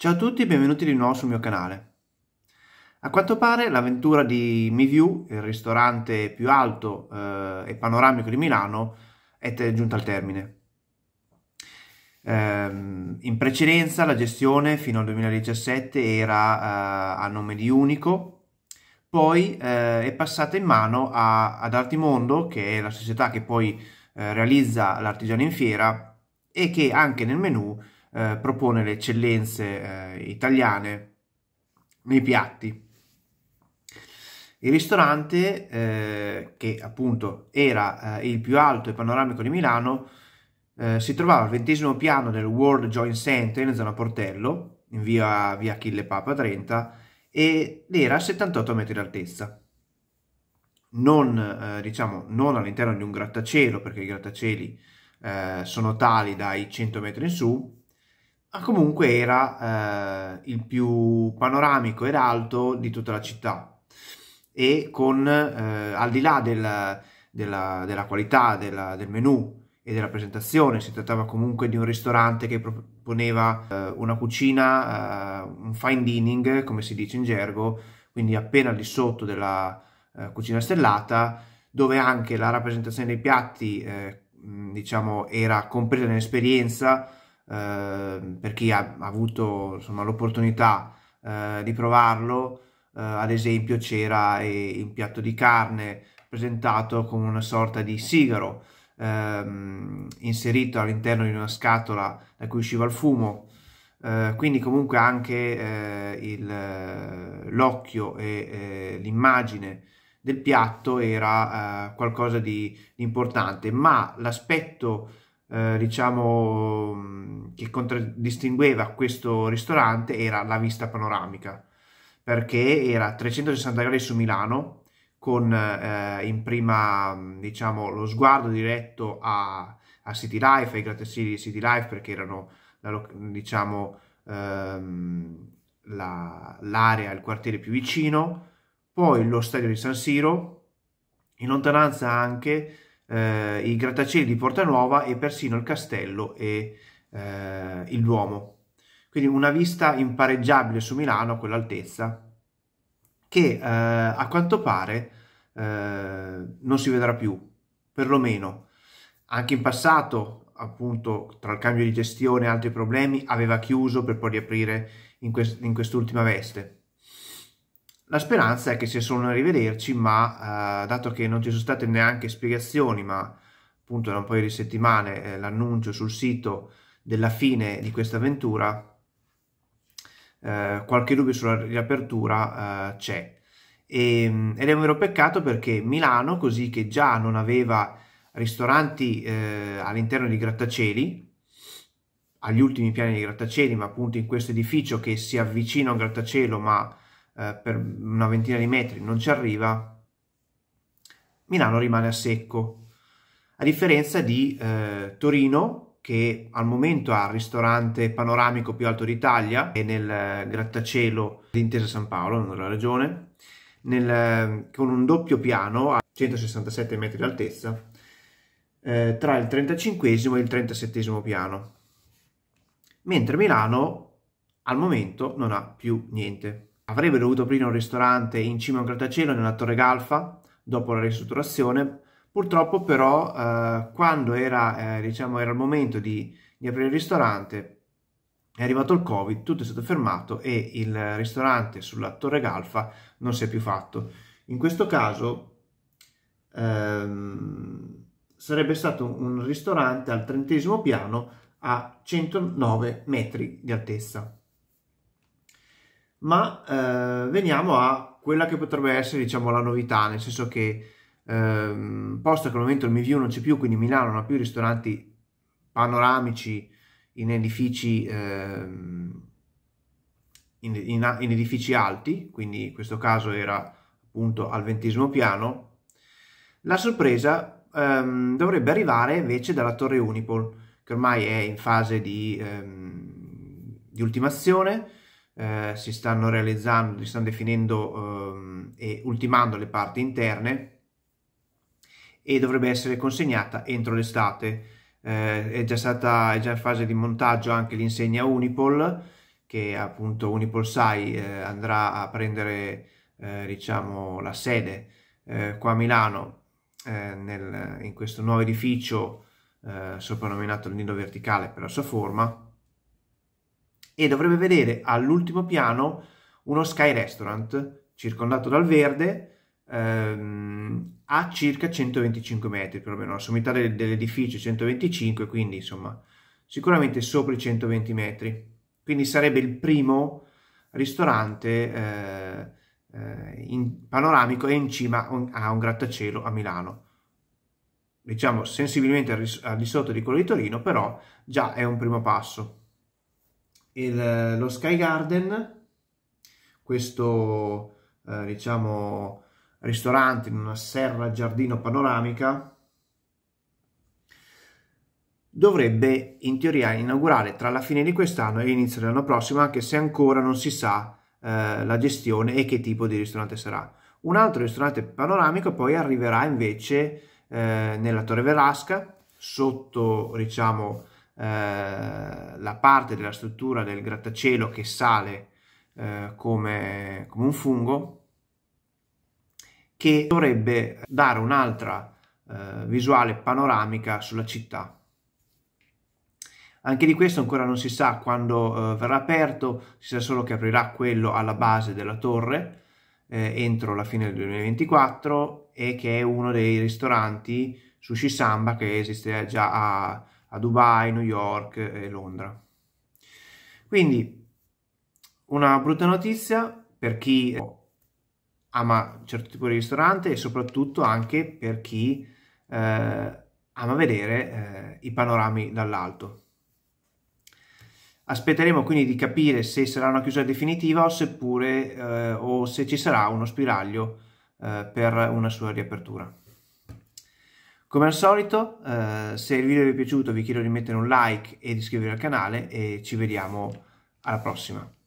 Ciao a tutti e benvenuti di nuovo sul mio canale. A quanto pare l'avventura di MiView, il ristorante più alto eh, e panoramico di Milano, è giunta al termine. Ehm, in precedenza la gestione fino al 2017 era eh, a nome di Unico, poi eh, è passata in mano a, ad Artimondo, che è la società che poi eh, realizza l'artigiano in fiera e che anche nel menu eh, propone le eccellenze eh, italiane nei piatti. Il ristorante, eh, che appunto era eh, il più alto e panoramico di Milano, eh, si trovava al ventesimo piano del World Joint Center in zona Portello, in via, via Achille Papa 30, ed era a 78 metri d'altezza. Non, eh, diciamo, non all'interno di un grattacielo, perché i grattacieli eh, sono tali dai 100 metri in su, ma ah, comunque era eh, il più panoramico ed alto di tutta la città e con, eh, al di là del, della, della, qualità della, del menù e della presentazione, si trattava comunque di un ristorante che proponeva eh, una cucina, eh, un fine dining, come si dice in gergo, quindi appena al di sotto della eh, cucina stellata, dove anche la rappresentazione dei piatti, eh, diciamo, era compresa nell'esperienza, Ehm, per chi ha, avuto l'opportunità eh, di provarlo, eh, ad esempio c'era eh, un piatto di carne presentato come una sorta di sigaro ehm, inserito all'interno di una scatola da cui usciva il fumo. Eh, quindi comunque anche eh, l'occhio e eh, l'immagine del piatto era qualcosa di, di importante, ma l'aspetto eh, diciamo, che contraddistingueva questo ristorante era la vista panoramica, perché era 360 gradi su Milano, con eh, in prima diciamo, lo sguardo diretto a, a City Life, ai grattacieli di City Life, perché erano la, diciamo, ehm, l'area, il quartiere più vicino, poi lo stadio di San Siro, in lontananza anche eh, i grattacieli di Porta Nuova e persino il castello e eh, il Duomo. Quindi una vista impareggiabile su Milano a quell'altezza che eh, a quanto pare eh, non si vedrà più, perlomeno. Anche in passato, appunto, tra il cambio di gestione e altri problemi, aveva chiuso per poi riaprire in, quest in quest'ultima veste. La speranza è che sia solo un arrivederci, ma eh, dato che non ci sono state neanche spiegazioni, ma appunto da un paio di settimane eh, l'annuncio sul sito della fine di questa avventura, eh, qualche dubbio sulla riapertura eh, c'è. E, ehm, ed è un vero peccato perché Milano, così che già non aveva ristoranti eh, all'interno di grattacieli, agli ultimi piani di grattacieli, ma appunto in questo edificio che si avvicina a un grattacielo ma eh, per una ventina di metri non ci arriva, Milano rimane a secco, a differenza di eh, Torino che al momento ha il ristorante panoramico più alto d'Italia e nel eh, grattacielo di Intesa San Paolo, nella regione, nel, eh, con un doppio piano a 167 metri d'altezza eh, tra il 35 e il 37 piano, mentre Milano al momento non ha più niente. Avrebbe dovuto aprire un ristorante in cima a un grattacielo nella Torre Galfa dopo la ristrutturazione. Purtroppo però eh, quando era, eh, diciamo, era, il momento di, di aprire il ristorante è arrivato il covid, tutto è stato fermato e il ristorante sulla Torre Galfa non si è più fatto. In questo caso ehm, sarebbe stato un ristorante al trentesimo piano a 109 metri di altezza ma eh, veniamo a quella che potrebbe essere diciamo la novità nel senso che ehm, posto che al momento il MiView non c'è più quindi Milano non ha più ristoranti panoramici in edifici ehm, in, in, in edifici alti quindi in questo caso era appunto al ventesimo piano la sorpresa ehm, dovrebbe arrivare invece dalla torre Unipol che ormai è in fase di, ehm, di ultimazione eh, si stanno realizzando, si stanno definendo ehm, e ultimando le parti interne e dovrebbe essere consegnata entro l'estate. Eh, è già stata è già in fase di montaggio anche l'insegna Unipol, che appunto Unipol SAI eh, andrà a prendere eh, diciamo, la sede eh, qua a Milano eh, nel, in questo nuovo edificio soprannominato il nido verticale per la sua forma e dovrebbe vedere all'ultimo piano uno Sky Restaurant circondato dal verde ehm, a circa 125 metri perlomeno, la sommità del, dell'edificio 125, quindi insomma sicuramente sopra i 120 metri. Quindi sarebbe il primo ristorante eh, eh in, panoramico e in cima a un grattacielo a Milano. Diciamo sensibilmente al, al di sotto di quello di Torino, però già è un primo passo il, lo Sky Garden, questo eh, diciamo ristorante in una serra giardino panoramica, dovrebbe in teoria inaugurare tra la fine di quest'anno e l'inizio dell'anno prossimo, anche se ancora non si sa eh, la gestione e che tipo di ristorante sarà. Un altro ristorante panoramico poi arriverà invece eh, nella Torre Velasca, sotto diciamo eh, la parte della struttura del grattacielo che sale eh, come, come un fungo che dovrebbe dare un'altra eh, visuale panoramica sulla città. Anche di questo ancora non si sa quando eh, verrà aperto, si sa solo che aprirà quello alla base della torre eh, entro la fine del 2024 e che è uno dei ristoranti sushi samba che esiste già a a Dubai, New York e Londra. Quindi una brutta notizia per chi ama un certo tipo di ristorante e soprattutto anche per chi eh, ama vedere eh, i panorami dall'alto. Aspetteremo quindi di capire se sarà una chiusura definitiva o, seppure, eh, o se ci sarà uno spiraglio eh, per una sua riapertura. Come al solito, eh, se il video vi è piaciuto vi chiedo di mettere un like e di iscrivervi al canale e ci vediamo alla prossima.